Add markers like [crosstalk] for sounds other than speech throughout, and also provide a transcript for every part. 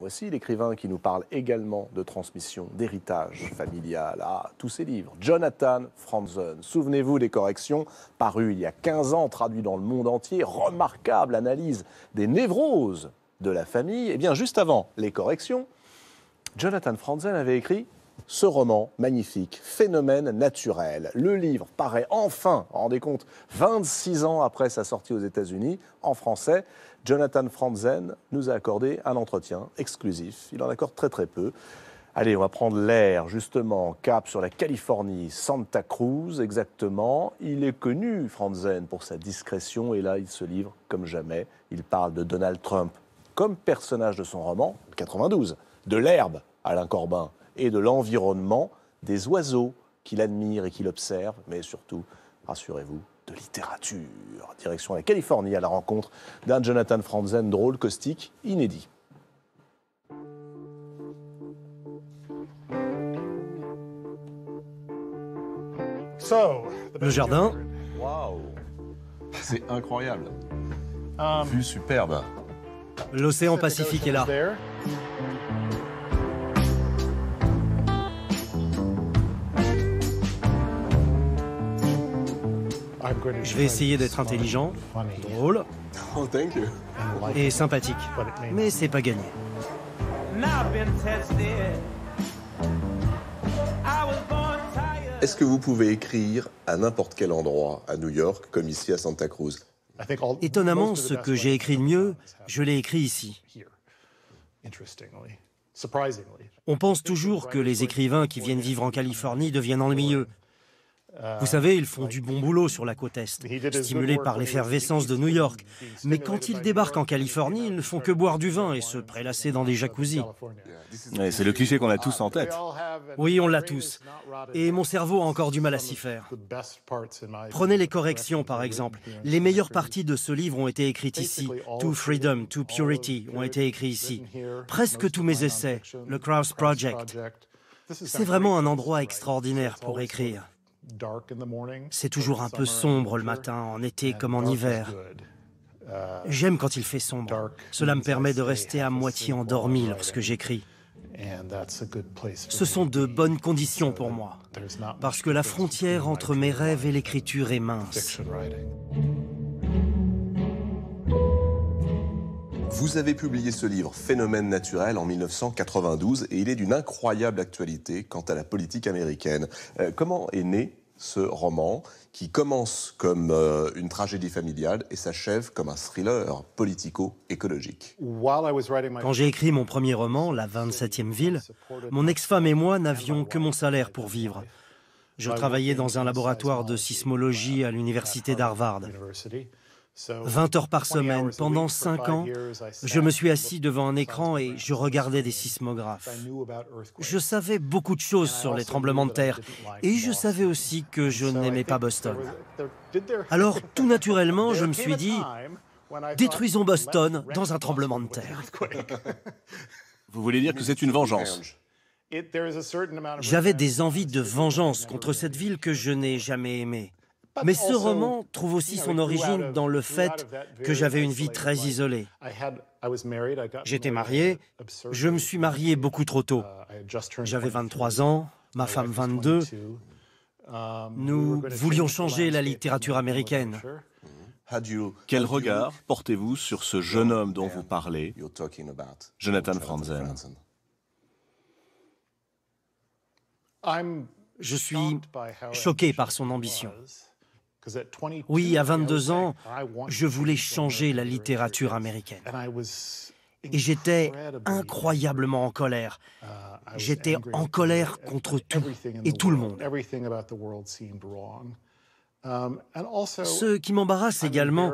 Voici l'écrivain qui nous parle également de transmission, d'héritage familial. à ah, tous ses livres. Jonathan Franzen. Souvenez-vous des corrections parues il y a 15 ans, traduit dans le monde entier. Remarquable analyse des névroses de la famille. Eh bien, juste avant les corrections, Jonathan Franzen avait écrit ce roman magnifique, Phénomène naturel. Le livre paraît enfin, rendez compte, 26 ans après sa sortie aux États-Unis, en français. Jonathan Franzen nous a accordé un entretien exclusif. Il en accorde très très peu. Allez, on va prendre l'air, justement, cap sur la Californie, Santa Cruz, exactement. Il est connu, Franzen, pour sa discrétion, et là, il se livre comme jamais. Il parle de Donald Trump comme personnage de son roman, 92, de l'herbe, Alain Corbin, et de l'environnement des oiseaux qu'il admire et qu'il observe, mais surtout, rassurez-vous, de littérature. Direction la Californie à la rencontre d'un Jonathan Franzen drôle, caustique, inédit. Le jardin. C'est incroyable. Um, Vue superbe. L'océan Pacifique est là. Je vais essayer d'être intelligent, drôle oh, et sympathique. Mais c'est pas gagné. Est-ce que vous pouvez écrire à n'importe quel endroit, à New York, comme ici à Santa Cruz Étonnamment, ce que j'ai écrit de mieux, je l'ai écrit ici. On pense toujours que les écrivains qui viennent vivre en Californie deviennent ennuyeux, vous euh, savez, ils font du bon boulot sur la côte Est, stimulés par l'effervescence de New York. Mais quand ils débarquent en Californie, ils ne font que boire du vin et se prélasser dans des jacuzzis. c'est le cliché qu'on a tous en tête. Oui, on l'a tous. Et mon cerveau a encore du mal à s'y faire. Prenez les corrections, par exemple. Les meilleures parties de ce livre ont été écrites ici. To Freedom, To Purity ont été écrits ici. Presque tous mes essais, le Krauss Project. C'est vraiment un endroit extraordinaire pour écrire. C'est toujours un peu sombre le matin, en été comme en hiver. Uh, J'aime quand il fait sombre. Cela me permet de rester à moitié endormi lorsque j'écris. Ce sont de bonnes conditions pour moi, parce que la frontière entre mes rêves et l'écriture est mince. Vous avez publié ce livre Phénomène naturel en 1992 et il est d'une incroyable actualité quant à la politique américaine. Euh, comment est né ce roman qui commence comme euh, une tragédie familiale et s'achève comme un thriller politico-écologique. Quand j'ai écrit mon premier roman, La 27e ville, mon ex-femme et moi n'avions que mon salaire pour vivre. Je travaillais dans un laboratoire de sismologie à l'université d'Harvard. 20 heures par semaine, pendant 5 ans, je me suis assis devant un écran et je regardais des sismographes. Je savais beaucoup de choses sur les tremblements de terre et je savais aussi que je n'aimais pas Boston. [laughs] Alors tout naturellement, je me suis dit, détruisons Boston dans un tremblement de terre. [laughs] Vous voulez dire que c'est une vengeance J'avais des envies de vengeance contre cette ville que je n'ai jamais aimée. Mais ce roman trouve aussi son origine dans le fait que j'avais une vie très isolée. J'étais marié, je me suis marié beaucoup trop tôt. Uh, j'avais 23 ans, ma femme 22. Um, Nous voulions changer la littérature américaine. Quel regard portez-vous sur ce jeune homme dont vous parlez, Jonathan Franzen Je suis choqué par son ambition. Oui, à 22 ans, je voulais changer la littérature américaine. Et j'étais incroyablement en colère. Uh, j'étais en colère contre tout et tout le monde. Um, Ce qui m'embarrasse également,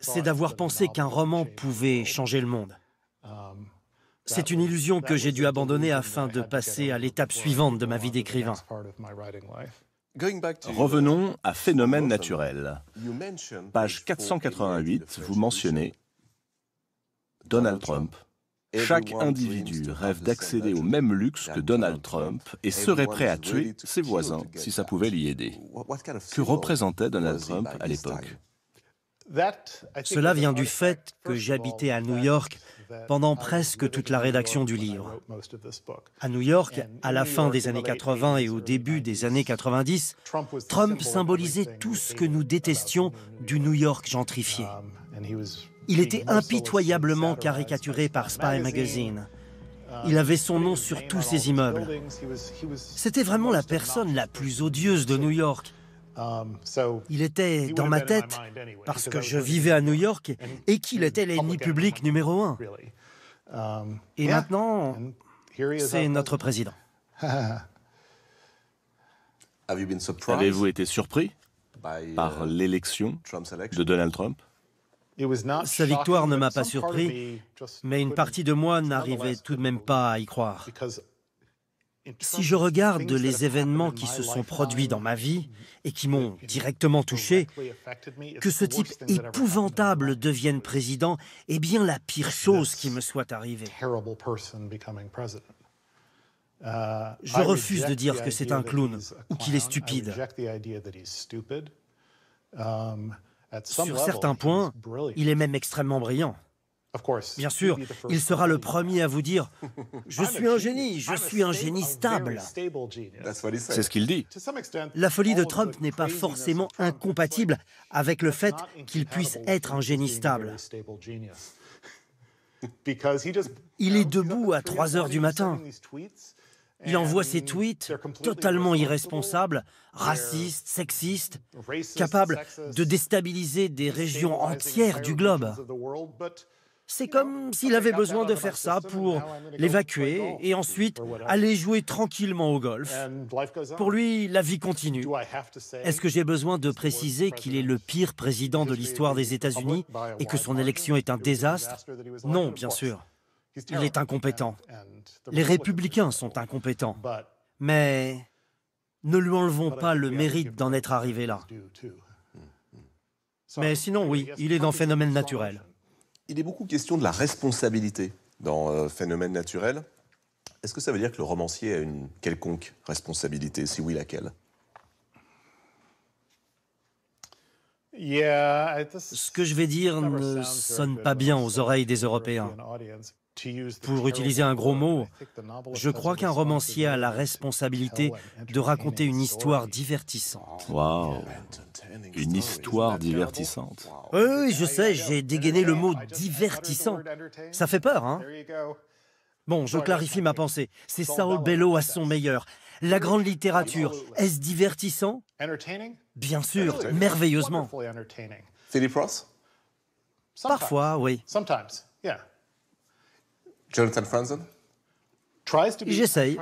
c'est d'avoir pensé qu'un roman pouvait changer le monde. Um, c'est une illusion que j'ai dû abandonner afin de passer à l'étape suivante de ma vie d'écrivain. Revenons à phénomènes naturels. Page 488, vous mentionnez Donald Trump. Chaque individu rêve d'accéder au même luxe que Donald Trump et serait prêt à tuer ses voisins si ça pouvait l'y aider. Que représentait Donald Trump à l'époque cela vient du fait que j'habitais à New York pendant presque toute la rédaction du livre. À New York, à la fin des années 80 et au début des années 90, Trump symbolisait tout ce que nous détestions du New York gentrifié. Um, Il était impitoyablement caricaturé par Spy Magazine. Um, Il avait son nom sur tous ses immeubles. C'était vraiment la personne la plus odieuse de New York Um, Il était dans ma tête parce que je vivais à New York et qu'il était l'ennemi public numéro un. Um, et maintenant, c'est notre président. [laughs] Avez-vous été surpris uh, par l'élection de Donald Trump sa victoire ne m'a pas surpris, mais une partie de moi n'arrivait tout de même pas à y croire. Si je regarde les événements qui se sont produits dans ma vie et qui m'ont directement touché, que ce type épouvantable devienne président est bien la pire chose qui me soit arrivée. Euh, je refuse de dire que c'est un clown ou qu'il est stupide. Um, Sur certains points, il est même extrêmement brillant. Bien sûr, il sera le premier à vous dire [laughs] ⁇ Je suis un génie, je suis un génie stable ⁇ C'est ce qu'il dit. La folie de Trump n'est pas forcément incompatible avec le fait qu'il puisse être un génie stable. [laughs] [laughs] Il est debout à 3 heures du matin. Il envoie ses tweets totalement irresponsables, racistes, sexistes, capables de déstabiliser des régions entières du globe. C'est comme s'il avait besoin de faire ça pour l'évacuer et ensuite aller jouer tranquillement au golf. Pour lui, la vie continue. Est-ce que j'ai besoin de préciser qu'il est le pire président de l'histoire des États-Unis et que son élection est un désastre Non, bien sûr. Il est incompétent. Les républicains sont incompétents. Mais ne lui enlevons pas le mérite d'en être arrivé là. Mais sinon, oui, il est dans phénomène naturel. Il est beaucoup question de la responsabilité dans Phénomènes euh, Phénomène naturel. Est-ce que ça veut dire que le romancier a une quelconque responsabilité Si oui, laquelle Ce que je vais dire ne sonne pas bien aux oreilles des Européens. Pour utiliser un gros mot, je crois qu'un romancier a la responsabilité de raconter une histoire divertissante une histoire divertissante. Oui, je sais, j'ai dégainé le mot divertissant. Ça fait peur, hein Bon, je clarifie ma pensée. C'est Saul Bello à son meilleur. La grande littérature, est-ce divertissant Bien sûr, merveilleusement. Philip Ross Parfois, oui. Jonathan Franzen J'essaye.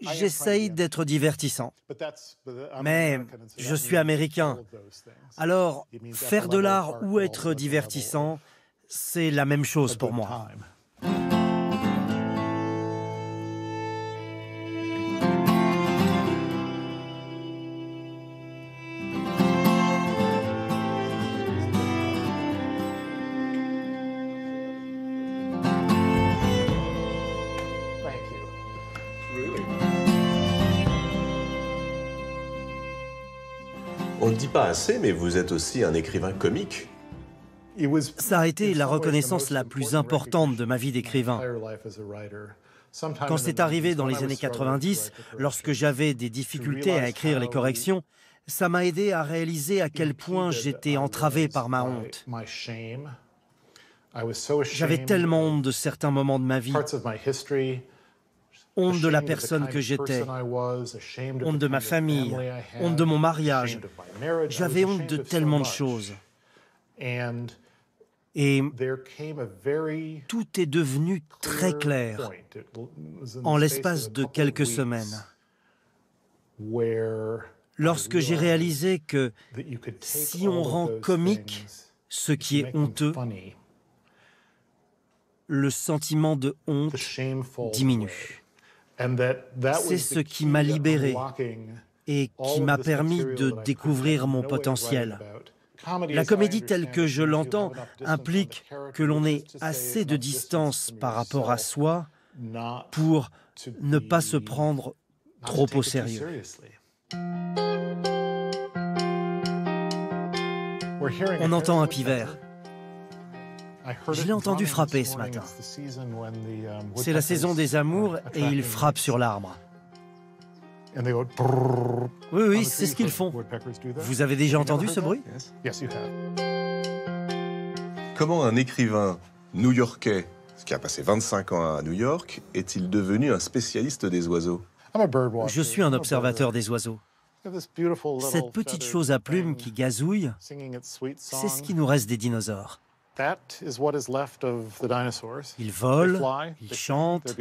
J'essaye d'être divertissant. Mais je suis américain. Alors, faire de l'art ou être divertissant, c'est la même chose pour moi. le dit pas assez, mais vous êtes aussi un écrivain comique. Ça a été la reconnaissance la plus importante de ma vie d'écrivain. Quand c'est arrivé dans les années 90, lorsque j'avais des difficultés à écrire les corrections, ça m'a aidé à réaliser à quel point j'étais entravé par ma honte. J'avais tellement honte de certains moments de ma vie honte de la personne que j'étais, honte de ma famille, honte de mon mariage. J'avais honte de tellement de choses. Et tout est devenu très clair en l'espace de quelques semaines, lorsque j'ai réalisé que si on rend comique ce qui est honteux, le sentiment de honte diminue. C'est ce qui m'a libéré et qui m'a permis de découvrir mon potentiel. La comédie telle que je l'entends implique que l'on ait assez de distance par rapport à soi pour ne pas se prendre trop au sérieux. On entend un pivert. Je l'ai entendu frapper ce matin. C'est la saison des amours et il frappe sur l'arbre. Oui, oui, c'est ce qu'ils font. Vous avez déjà entendu ce bruit Comment un écrivain new-yorkais, qui a passé 25 ans à New York, est-il devenu un spécialiste des oiseaux Je suis un observateur des oiseaux. Cette petite chose à plumes qui gazouille, c'est ce qui nous reste des dinosaures. Ils volent, ils chantent,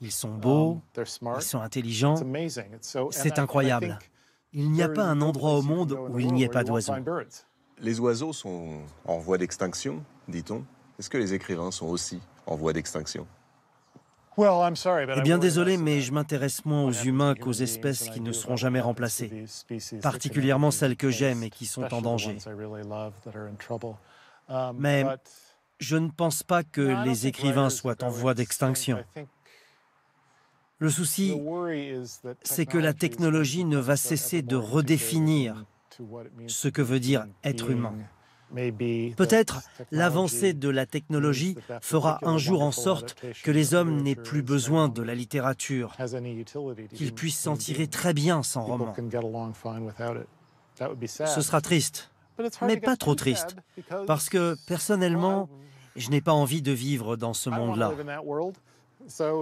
ils sont beaux, um, ils sont intelligents. C'est incroyable. Il n'y a pas un endroit au monde où il n'y ait pas d'oiseaux. Les oiseaux sont en voie d'extinction, dit-on. Est-ce que les écrivains sont aussi en voie d'extinction eh bien désolé, mais je m'intéresse moins aux humains qu'aux espèces qui ne seront jamais remplacées, particulièrement celles que j'aime et qui sont en danger. Um, Mais je ne pense pas que les écrivains soient en voie d'extinction. Le souci, c'est que la technologie ne va cesser de redéfinir ce que veut dire être humain. Peut-être l'avancée de la technologie fera un jour en sorte que les hommes n'aient plus besoin de la littérature, qu'ils puissent s'en tirer très bien sans roman. Ce sera triste mais pas trop triste, parce que personnellement, je n'ai pas envie de vivre dans ce monde-là.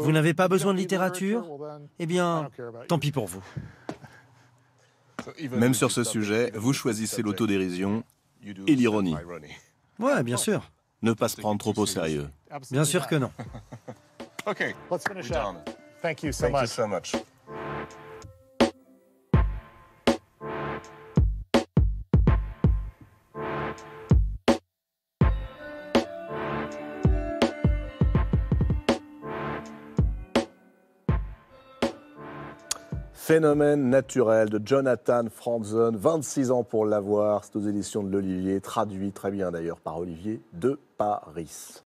Vous n'avez pas besoin de littérature Eh bien, tant pis pour vous. Même sur ce sujet, vous choisissez l'autodérision et l'ironie. Ouais, bien sûr. Ne pas se prendre trop au sérieux. Bien sûr que non. [laughs] OK. Thank you so much. Phénomène naturel de Jonathan Franzen, 26 ans pour l'avoir, c'est aux éditions de l'Olivier, traduit très bien d'ailleurs par Olivier de Paris.